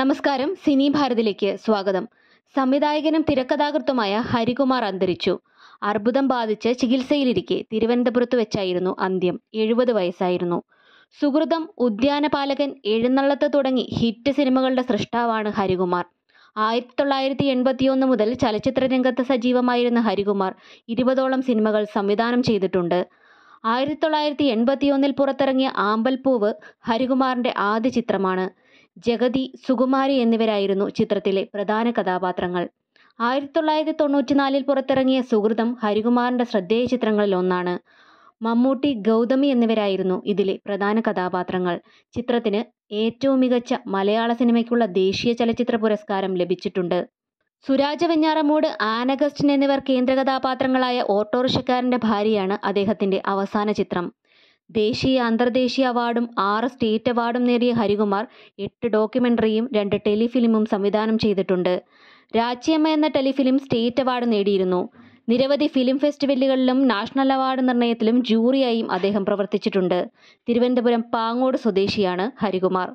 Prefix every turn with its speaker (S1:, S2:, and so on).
S1: നമസ്കാരം സിനി ഭാരതിലേക്ക് സ്വാഗതം സംവിധായകനും തിരക്കഥാകൃത്തുമായ ഹരികുമാർ അന്തരിച്ചു അർബുദം ബാധിച്ച് ചികിത്സയിലിരിക്കെ തിരുവനന്തപുരത്ത് വെച്ചായിരുന്നു അന്ത്യം എഴുപത് വയസ്സായിരുന്നു സുഹൃതം ഉദ്യാനപാലകൻ എഴുന്നള്ളത്ത് തുടങ്ങി ഹിറ്റ് സിനിമകളുടെ സൃഷ്ടാവാണ് ഹരികുമാർ ആയിരത്തി തൊള്ളായിരത്തി എൺപത്തിയൊന്ന് മുതൽ ചലച്ചിത്ര രംഗത്ത് സജീവമായിരുന്ന ഹരികുമാർ ഇരുപതോളം സിനിമകൾ സംവിധാനം ചെയ്തിട്ടുണ്ട് ആയിരത്തി തൊള്ളായിരത്തി എൺപത്തിയൊന്നിൽ പുറത്തിറങ്ങിയ ആമ്പൽപ്പൂവ് ഹരികുമാറിൻ്റെ ആദ്യ ചിത്രമാണ് ജഗതി സുകുമാരി എന്നിവരായിരുന്നു ചിത്രത്തിലെ പ്രധാന കഥാപാത്രങ്ങൾ ആയിരത്തി തൊള്ളായിരത്തി തൊണ്ണൂറ്റിനാലിൽ പുറത്തിറങ്ങിയ സുഹൃതം ഹരികുമാറിന്റെ ശ്രദ്ധേയ ചിത്രങ്ങളിൽ ഒന്നാണ് മമ്മൂട്ടി ഗൗതമി എന്നിവരായിരുന്നു ഇതിലെ പ്രധാന കഥാപാത്രങ്ങൾ ചിത്രത്തിന് ഏറ്റവും മികച്ച മലയാള സിനിമയ്ക്കുള്ള ദേശീയ ചലച്ചിത്ര പുരസ്കാരം ലഭിച്ചിട്ടുണ്ട് സുരാജ വെഞ്ഞാറമൂട് ആനഗസ്റ്റിൻ എന്നിവർ കേന്ദ്ര കഥാപാത്രങ്ങളായ ഓട്ടോറിക്ഷക്കാരൻ്റെ ഭാര്യയാണ് അദ്ദേഹത്തിൻ്റെ അവസാന ചിത്രം ദേശീയ അന്തർദേശീയ അവാർഡും ആറ് സ്റ്റേറ്റ് അവാർഡും നേടിയ ഹരികുമാർ എട്ട് ഡോക്യുമെൻ്ററിയും രണ്ട് ടെലിഫിലിമും സംവിധാനം ചെയ്തിട്ടുണ്ട് രാജ്യമ്മ എന്ന ടെലിഫിലിം സ്റ്റേറ്റ് അവാർഡ് നേടിയിരുന്നു നിരവധി ഫിലിം ഫെസ്റ്റിവലുകളിലും നാഷണൽ അവാർഡ് നിർണയത്തിലും ജൂറിയായും അദ്ദേഹം പ്രവർത്തിച്ചിട്ടുണ്ട് തിരുവനന്തപുരം പാങ്ങോട് സ്വദേശിയാണ് ഹരികുമാർ